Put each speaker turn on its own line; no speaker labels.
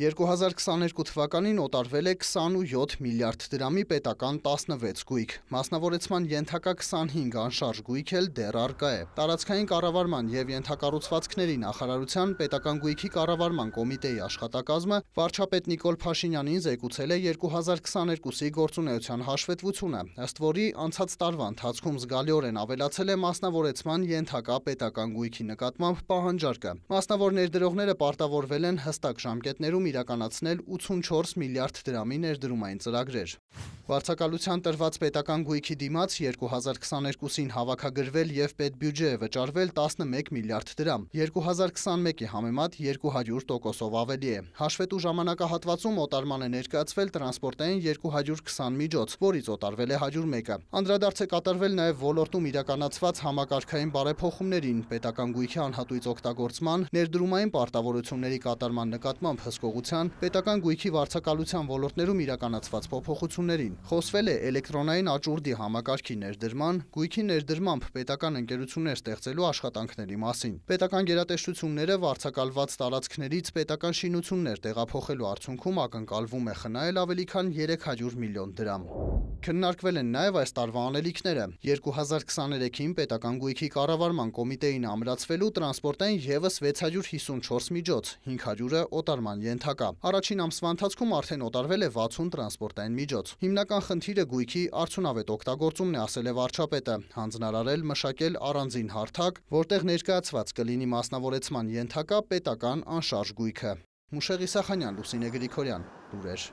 2022 թվականին օտարվել է 27 միլիարդ դրամի պետական 16 գույք։ Մասնավորեցման ենթակա 25 անշարժ գույք էլ դեռ արկա է։ Տարածքային կառավարման եւ ենթակառուցվածքների նախարարության պետական գույքի կառավարման կոմիտեի աշխատակազմը վարչապետ Նիկոլ Փաշինյանին զեկուցել է 2022-ի գործունեության հաշվետվությունը, ըստ որի անցած տարվա ընթացքում զգալիորեն ավելացել է մասնավորեցման ենթակա պետական գույքի նկատմամբ պահանջարկը։ Մասնավոր ներդրողները պարտավորվել են հստակ ժամկետներում իրականացնել 84 միլիարդ դրամի ներդրումային ծրագրեր։ Վարձակալության տրված պետական գույքի դիմաց 2022-ին հավաքագրվել և պետբյուջե է վճարվել 11 միլիարդ դրամ, 2021-ի համեմատ 200 տոքոսով ավելի է։ Հաշվետու ժամանակահատվածում օտարման է ներկացվել տրանսպորտային 220 միջոց, որից օտարվել է 101-ը։ Անդրադարձ է կատարվել նաև ոլորդում իրականացված համակարգային բարեփոխումներին, պետական գույքի անհատույց օգտագործման, ներդրումային պարտավորությունների կատարման նկատմամբ հսկողության, պետական գույքի վարձակալության ոլորդներում իրականացված փոփոխություններին։ Խոսվել է էլեկտրոնային աճուրդի համակարգի ներդրման, գույքի ներդրմամբ պետական ընկերություններ ստեղծելու աշխատանքների մասին։ Պետական գերատեսչությունները վարձակալված տարածքներից պետական շինություններ տեղափոխելու արդյունքում ակնկալվում է խնայել ավելի քան 300 միլիոն դրամ։ Քննարկվել են նաև այս տարվա անելիքները։ 2023-ին պետական գույքի կառավարման կոմիտեին ամրացվելու տրանսպորտային եւս 654 միջոց, 500-ը օտարման ենթակա։ Առաջին ամսվա ընթացքում արդեն օտարվել է 60 տրանսպորտային միջոց։ Հիմնական խնդիրը գույքի արդյունավետ օգտագործումն է, ասել է վարչապետը, հանձնարարել մշակել առանձին հարթակ, որտեղ ներկայացված կլինի մասնավորեցման ենթակա պետական անշարժ գույքը։ Մուշեղ Իսախանյան, Լուսինե Գրիգորյան, լուրեր։